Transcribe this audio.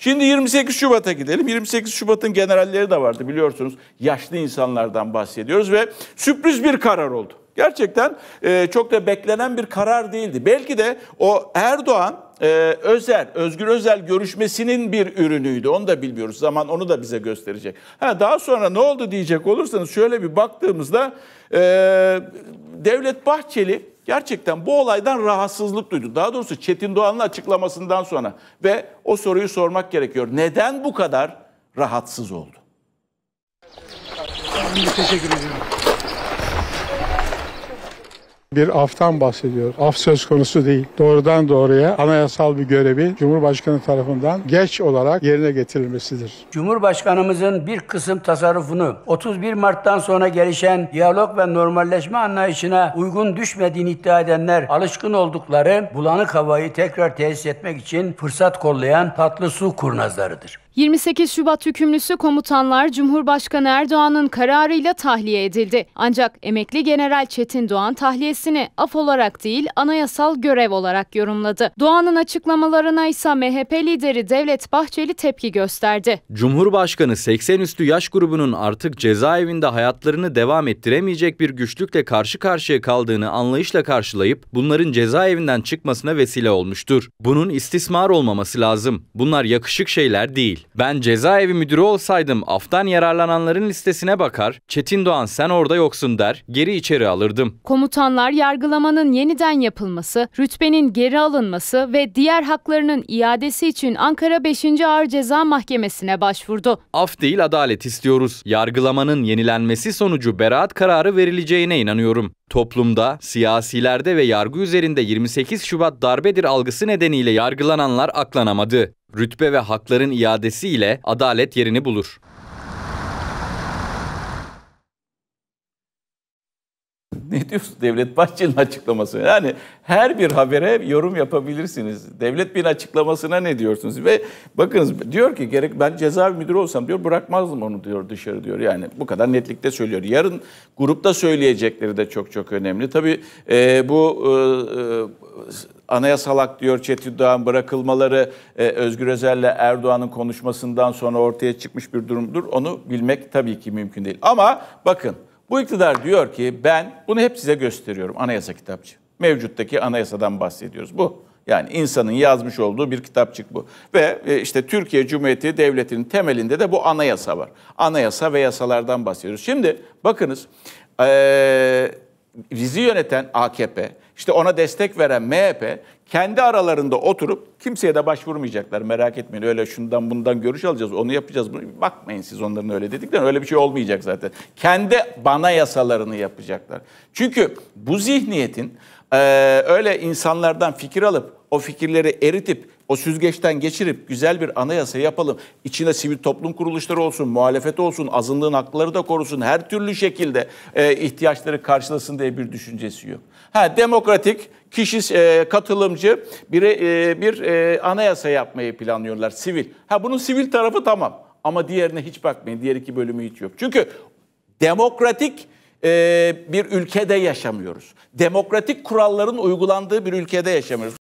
Şimdi 28 Şubat'a gidelim. 28 Şubat'ın generalleri de vardı biliyorsunuz. Yaşlı insanlardan bahsediyoruz ve sürpriz bir karar oldu. Gerçekten e, çok da beklenen bir karar değildi. Belki de o Erdoğan e, Özel, Özgür Özel görüşmesinin bir ürünüydü. Onu da bilmiyoruz. Zaman onu da bize gösterecek. Ha, daha sonra ne oldu diyecek olursanız şöyle bir baktığımızda e, Devlet Bahçeli gerçekten bu olaydan rahatsızlık duydu. Daha doğrusu Çetin Doğan'ın açıklamasından sonra ve o soruyu sormak gerekiyor. Neden bu kadar rahatsız oldu? Teşekkür ederim. Bir aftan bahsediyoruz. Af söz konusu değil. Doğrudan doğruya anayasal bir görevi Cumhurbaşkanı tarafından geç olarak yerine getirilmesidir. Cumhurbaşkanımızın bir kısım tasarrufunu 31 Mart'tan sonra gelişen diyalog ve normalleşme anlayışına uygun düşmediğini iddia edenler alışkın oldukları bulanık havayı tekrar tesis etmek için fırsat kollayan tatlı su kurnazlarıdır. 28 Şubat hükümlüsü komutanlar Cumhurbaşkanı Erdoğan'ın kararıyla tahliye edildi. Ancak emekli General Çetin Doğan tahliyesini af olarak değil anayasal görev olarak yorumladı. Doğan'ın açıklamalarına ise MHP lideri Devlet Bahçeli tepki gösterdi. Cumhurbaşkanı 80 üstü yaş grubunun artık cezaevinde hayatlarını devam ettiremeyecek bir güçlükle karşı karşıya kaldığını anlayışla karşılayıp bunların cezaevinden çıkmasına vesile olmuştur. Bunun istismar olmaması lazım. Bunlar yakışık şeyler değil. Ben cezaevi müdürü olsaydım aftan yararlananların listesine bakar, Çetin Doğan sen orada yoksun der, geri içeri alırdım. Komutanlar yargılamanın yeniden yapılması, rütbenin geri alınması ve diğer haklarının iadesi için Ankara 5. Ağır Ceza Mahkemesi'ne başvurdu. Af değil adalet istiyoruz. Yargılamanın yenilenmesi sonucu beraat kararı verileceğine inanıyorum. Toplumda, siyasilerde ve yargı üzerinde 28 Şubat darbedir algısı nedeniyle yargılananlar aklanamadı rütbe ve hakların iadesiyle adalet yerini bulur. Ne diyorsun Devlet Bahçeli'nin açıklaması? Yani her bir habere yorum yapabilirsiniz. Devlet Bey'in açıklamasına ne diyorsunuz? Ve bakınız diyor ki gerek ben cezaevi müdürü olsam diyor bırakmazdım onu diyor dışarı diyor. Yani bu kadar netlikte söylüyor. Yarın grupta söyleyecekleri de çok çok önemli. Tabii e, bu e, e, anayasal hak diyor Çetin Doğan bırakılmaları e, Özgür Özel'le Erdoğan'ın konuşmasından sonra ortaya çıkmış bir durumdur. Onu bilmek tabii ki mümkün değil. Ama bakın bu iktidar diyor ki ben bunu hep size gösteriyorum anayasa kitapçı. Mevcuttaki anayasadan bahsediyoruz. Bu yani insanın yazmış olduğu bir kitapçık bu. Ve e, işte Türkiye Cumhuriyeti Devleti'nin temelinde de bu anayasa var. Anayasa ve yasalardan bahsediyoruz. Şimdi bakınız ee, bizi yöneten AKP, işte ona destek veren MHP kendi aralarında oturup kimseye de başvurmayacaklar. Merak etmeyin öyle şundan bundan görüş alacağız, onu yapacağız. Bunu. Bakmayın siz onların öyle dediklerine öyle bir şey olmayacak zaten. Kendi bana yasalarını yapacaklar. Çünkü bu zihniyetin e, öyle insanlardan fikir alıp o fikirleri eritip o süzgeçten geçirip güzel bir anayasa yapalım. İçine sivil toplum kuruluşları olsun, muhalefet olsun, azınlığın hakları da korusun. Her türlü şekilde e, ihtiyaçları karşılasın diye bir düşüncesi yok. Ha demokratik, kişi e, katılımcı bir e, bir e, anayasa yapmayı planlıyorlar sivil. Ha bunun sivil tarafı tamam ama diğerine hiç bakmayın. Diğer iki bölümü hiç yok. Çünkü demokratik e, bir ülkede yaşamıyoruz. Demokratik kuralların uygulandığı bir ülkede yaşamıyoruz.